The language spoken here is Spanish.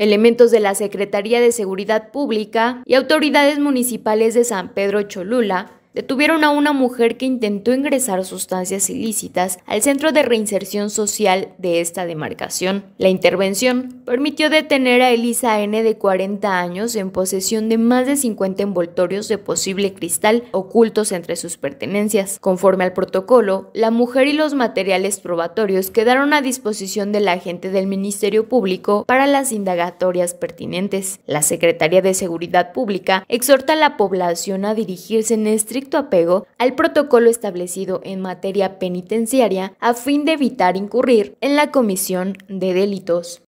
Elementos de la Secretaría de Seguridad Pública y autoridades municipales de San Pedro Cholula detuvieron a una mujer que intentó ingresar sustancias ilícitas al Centro de Reinserción Social de esta demarcación. La intervención permitió detener a Elisa N de 40 años en posesión de más de 50 envoltorios de posible cristal ocultos entre sus pertenencias. Conforme al protocolo, la mujer y los materiales probatorios quedaron a disposición del agente del Ministerio Público para las indagatorias pertinentes. La Secretaría de Seguridad Pública exhorta a la población a dirigirse en estricto apego al protocolo establecido en materia penitenciaria a fin de evitar incurrir en la comisión de delitos.